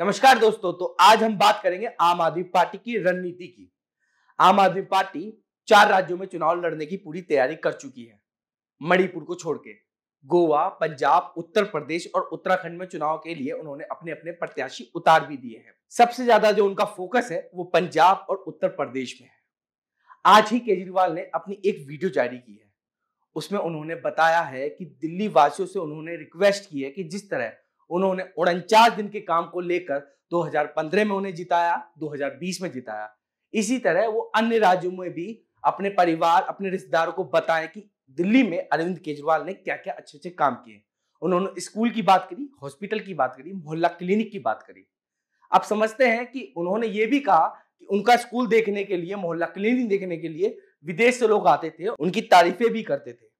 नमस्कार दोस्तों तो आज हम बात करेंगे आम आदमी पार्टी की रणनीति की आम आदमी पार्टी चार राज्यों में चुनाव लड़ने की पूरी तैयारी कर चुकी है मणिपुर को छोड़ के गोवा पंजाब उत्तर प्रदेश और उत्तराखंड में चुनाव के लिए उन्होंने अपने अपने प्रत्याशी उतार भी दिए हैं सबसे ज्यादा जो उनका फोकस है वो पंजाब और उत्तर प्रदेश में है आज ही केजरीवाल ने अपनी एक वीडियो जारी की है उसमें उन्होंने बताया है कि दिल्ली वासियों से उन्होंने रिक्वेस्ट की है कि जिस तरह उन्होंने उनचास दिन के काम को लेकर 2015 में उन्हें जिताया 2020 में जिताया इसी तरह वो अन्य राज्यों में भी अपने परिवार अपने रिश्तेदारों को बताएं कि दिल्ली में अरविंद केजरीवाल ने क्या क्या अच्छे अच्छे काम किए उन्होंने स्कूल की बात करी हॉस्पिटल की बात करी मोहल्ला क्लिनिक की बात करी आप समझते हैं कि उन्होंने ये भी कहा कि उनका स्कूल देखने के लिए मोहल्ला क्लिनिक देखने के लिए विदेश से लोग आते थे उनकी तारीफें भी करते थे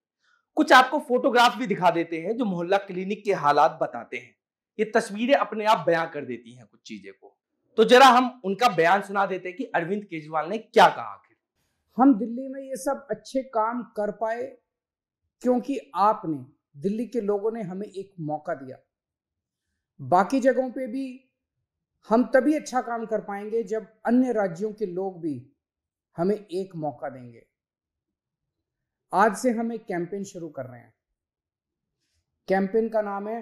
कुछ आपको फोटोग्राफ भी दिखा देते हैं जो मोहल्ला क्लिनिक के हालात बताते हैं ये तस्वीरें अपने आप बयां कर देती हैं कुछ चीजें को तो जरा हम उनका बयान सुना देते हैं कि अरविंद केजरीवाल ने क्या कहा आखिर हम दिल्ली में ये सब अच्छे काम कर पाए क्योंकि आपने दिल्ली के लोगों ने हमें एक मौका दिया बाकी जगहों पे भी हम तभी अच्छा काम कर पाएंगे जब अन्य राज्यों के लोग भी हमें एक मौका देंगे आज से हम एक कैंपेन शुरू कर रहे हैं कैंपेन का नाम है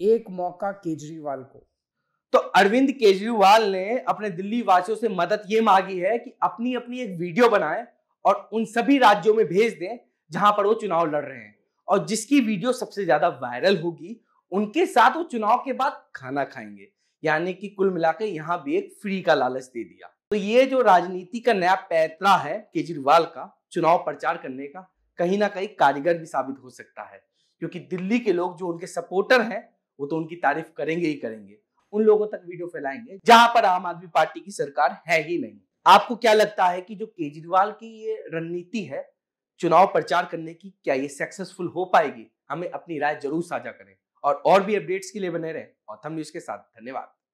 एक मौका केजरीवाल को तो अरविंद केजरीवाल ने अपने दिल्ली वासियों से मदद ये मांगी है कि अपनी अपनी एक वीडियो बनाए और उन सभी राज्यों में भेज दें जहां पर वो चुनाव लड़ रहे हैं और जिसकी वीडियो सबसे ज्यादा वायरल होगी उनके साथ वो चुनाव के बाद खाना खाएंगे यानी कि कुल मिलाकर यहाँ भी एक फ्री का लालच दे दिया तो ये जो राजनीति का नया पैतरा है केजरीवाल का चुनाव प्रचार करने का कहीं ना कहीं कारीगर भी साबित हो सकता है क्योंकि दिल्ली के लोग जो उनके सपोर्टर हैं वो तो उनकी तारीफ करेंगे ही करेंगे उन लोगों तक वीडियो फैलाएंगे जहां पर आम आदमी पार्टी की सरकार है ही नहीं आपको क्या लगता है कि जो केजरीवाल की ये रणनीति है चुनाव प्रचार करने की क्या ये सक्सेसफुल हो पाएगी हमें अपनी राय जरूर साझा करें और और भी अपडेट्स के लिए बने रहें और थम न्यूज के साथ धन्यवाद